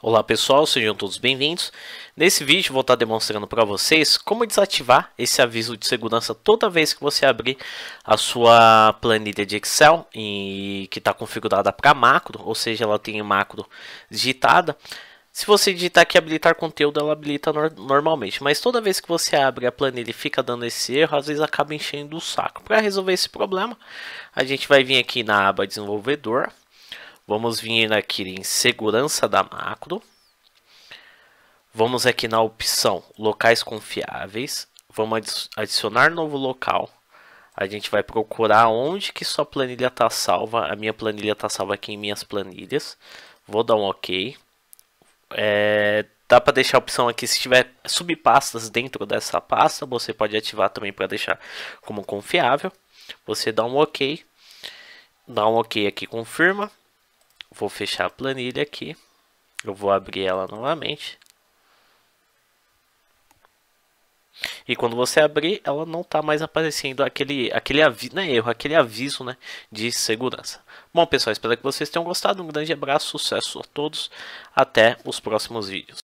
Olá pessoal, sejam todos bem-vindos. Nesse vídeo vou estar demonstrando para vocês como desativar esse aviso de segurança toda vez que você abrir a sua planilha de Excel e que está configurada para macro, ou seja, ela tem macro digitada. Se você digitar que habilitar conteúdo, ela habilita no normalmente, mas toda vez que você abre a planilha e fica dando esse erro, às vezes acaba enchendo o saco. Para resolver esse problema, a gente vai vir aqui na aba desenvolvedor, Vamos vir aqui em segurança da macro. Vamos aqui na opção locais confiáveis. Vamos adicionar novo local. A gente vai procurar onde que sua planilha está salva. A minha planilha está salva aqui em minhas planilhas. Vou dar um OK. É, dá para deixar a opção aqui se tiver subpastas dentro dessa pasta, você pode ativar também para deixar como confiável. Você dá um OK, dá um OK aqui, confirma. Vou fechar a planilha aqui. Eu vou abrir ela novamente. E quando você abrir, ela não está mais aparecendo aquele, aquele aviso, não é erro, aquele aviso né, de segurança. Bom, pessoal, espero que vocês tenham gostado. Um grande abraço, sucesso a todos. Até os próximos vídeos.